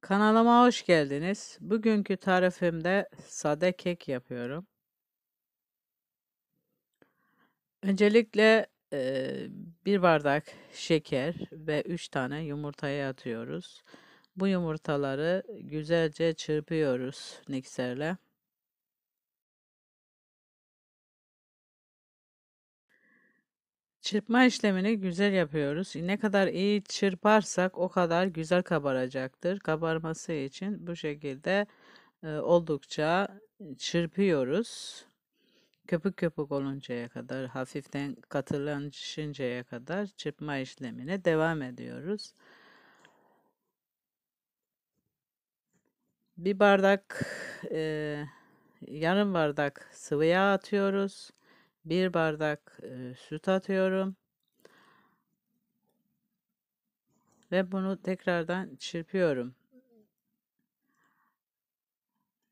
Kanalıma hoş geldiniz. Bugünkü tarifimde sade kek yapıyorum. Öncelikle e, bir bardak şeker ve 3 tane yumurtayı atıyoruz. Bu yumurtaları güzelce çırpıyoruz mikserle. Çırpma işlemini güzel yapıyoruz. Ne kadar iyi çırparsak o kadar güzel kabaracaktır. Kabarması için bu şekilde e, oldukça e, çırpıyoruz. Köpük köpük oluncaya kadar, hafiften katılaşıncaya kadar çırpma işlemine devam ediyoruz. Bir bardak, e, yarım bardak sıvı yağ atıyoruz. 1 bardak süt atıyorum. Ve bunu tekrardan çırpıyorum.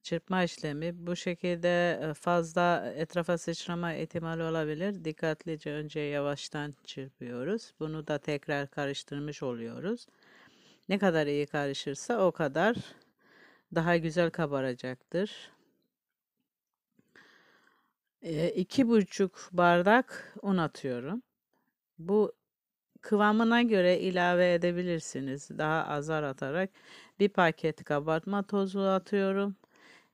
Çırpma işlemi bu şekilde fazla etrafa sıçrama ihtimali olabilir. Dikkatlice önce yavaştan çırpıyoruz. Bunu da tekrar karıştırmış oluyoruz. Ne kadar iyi karışırsa o kadar daha güzel kabaracaktır iki buçuk bardak un atıyorum. Bu kıvamına göre ilave edebilirsiniz. Daha azar atarak bir paket kabartma tozu atıyorum.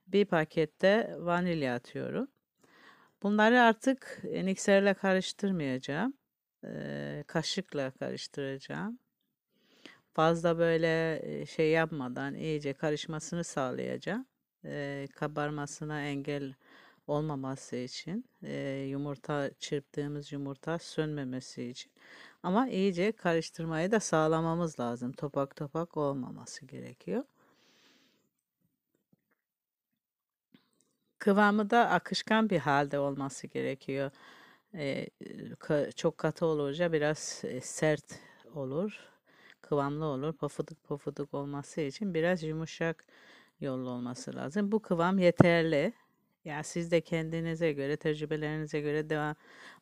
Bir pakette vanilya atıyorum. Bunları artık mikserle karıştırmayacağım. Kaşıkla karıştıracağım. Fazla böyle şey yapmadan iyice karışmasını sağlayacağım. Kabarmasına engel olmaması için e, yumurta çırptığımız yumurta sönmemesi için ama iyice karıştırmayı da sağlamamız lazım topak topak olmaması gerekiyor. Kıvamı da akışkan bir halde olması gerekiyor. E, ka, çok katı olunca biraz e, sert olur, kıvamlı olur. Pofuduk pofuduk olması için biraz yumuşak yollu olması lazım. Bu kıvam yeterli. Ya siz de kendinize göre, tecrübelerinize göre devam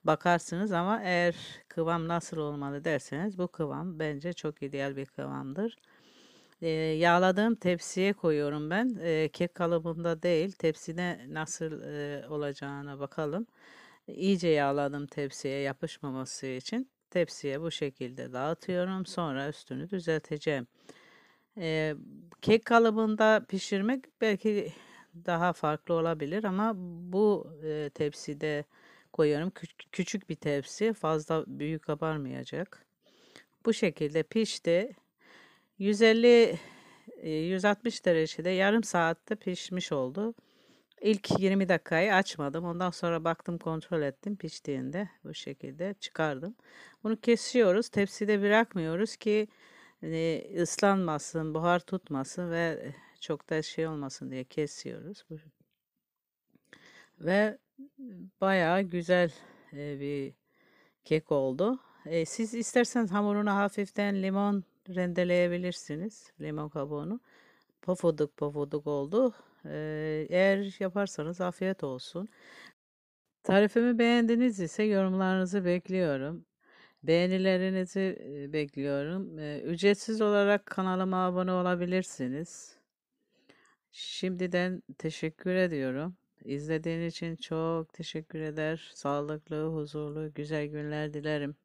bakarsınız ama eğer kıvam nasıl olmalı derseniz bu kıvam bence çok ideal bir kıvamdır. Ee, yağladığım tepsiye koyuyorum ben. Ee, kek kalıbında değil, tepsine nasıl e, olacağına bakalım. İyice yağladım tepsiye yapışmaması için. Tepsiye bu şekilde dağıtıyorum. Sonra üstünü düzelteceğim. Ee, kek kalıbında pişirmek belki daha farklı olabilir ama bu e, tepside koyuyorum. Küç- küçük bir tepsi fazla büyük kabarmayacak. Bu şekilde pişti. 150 e, 160 derecede yarım saatte pişmiş oldu. İlk 20 dakikayı açmadım. Ondan sonra baktım kontrol ettim piştiğinde bu şekilde çıkardım. Bunu kesiyoruz. Tepside bırakmıyoruz ki e, ıslanmasın, buhar tutmasın ve çok da şey olmasın diye kesiyoruz. Ve bayağı güzel bir kek oldu. Siz isterseniz hamuruna hafiften limon rendeleyebilirsiniz. Limon kabuğunu. Pofuduk pofuduk oldu. Eğer yaparsanız afiyet olsun. Tarifimi beğendiniz ise yorumlarınızı bekliyorum. Beğenilerinizi bekliyorum. Ücretsiz olarak kanalıma abone olabilirsiniz. Şimdiden teşekkür ediyorum. İzlediğin için çok teşekkür eder. Sağlıklı, huzurlu, güzel günler dilerim.